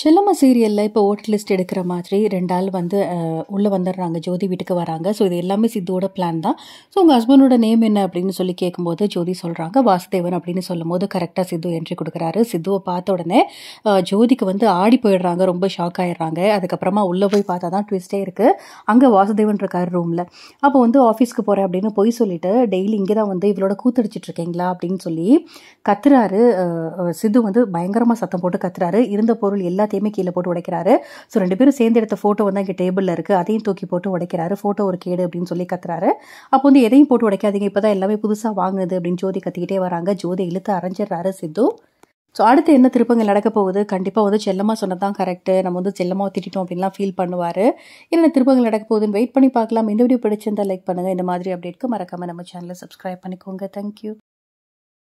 செல்லம்ம சீரியலில் இப்போ vote list எடுக்கிற மாதிரி ரெண்டு ஆள் வந்து உள்ளே வந்துடுறாங்க ஜோதி வீட்டுக்கு வராங்க ஸோ இது எல்லாமே சித்தோட பிளான் தான் ஸோ உங்கள் ஹஸ்பண்டோட நேம் என்ன அப்படின்னு சொல்லி கேட்கும்போது ஜோதி சொல்கிறாங்க வாசுதேவன் அப்படின்னு சொல்லும் போது கரெக்டாக சித்து என்ட்ரி கொடுக்குறாரு சித்துவை பார்த்த உடனே ஜோதிக்கு வந்து ஆடி போயிடுறாங்க ரொம்ப ஷாக் ஆகிடுறாங்க அதுக்கப்புறமா உள்ளே போய் பார்த்தா தான் ட்விஸ்டே இருக்குது அங்கே வாசுதேவன் இருக்கார் ரூமில் அப்போ வந்து ஆஃபீஸ்க்கு போகிறேன் அப்படின்னு போய் சொல்லிட்டு டெய்லி இங்கே தான் வந்து இவளோட கூத்தடிச்சிட்ருக்கீங்களா அப்படின்னு சொல்லி கத்துறாரு சித்து வந்து பயங்கரமாக சத்தம் போட்டு கத்துறாரு இருந்த பொருள் எல்லாம் எல்லாத்தையுமே கீழே போட்டு உடைக்கிறாரு ஸோ ரெண்டு பேரும் சேர்ந்து எடுத்த ஃபோட்டோ வந்து அங்கே டேபிளில் இருக்குது அதையும் தூக்கி போட்டு உடைக்கிறாரு ஃபோட்டோ ஒரு கேடு அப்படின்னு சொல்லி கத்துறாரு அப்போ வந்து எதையும் போட்டு உடைக்காதீங்க இப்போ தான் எல்லாமே புதுசாக வாங்குது அப்படின்னு ஜோதி கத்திக்கிட்டே வராங்க ஜோதி இழுத்து அரைஞ்சிடுறாரு சித்து ஸோ அடுத்து என்ன திருப்பங்கள் நடக்க போகுது கண்டிப்பாக வந்து செல்லமாக சொன்னதான் கரெக்டு நம்ம வந்து செல்லமாக திட்டோம் அப்படின்லாம் ஃபீல் பண்ணுவார் என்னென்ன திருப்பங்கள் நடக்க போகுதுன்னு வெயிட் பண்ணி பார்க்கலாம் இந்த வீடியோ பிடிச்சிருந்தா லைக் பண்ணுங்கள் இந்த மாதிரி அப்டேட்க்கு மறக்காமல் நம்ம சேனலை சப்ஸ்கிரைப் பண்ணிக்கோங்க தேங்க்யூ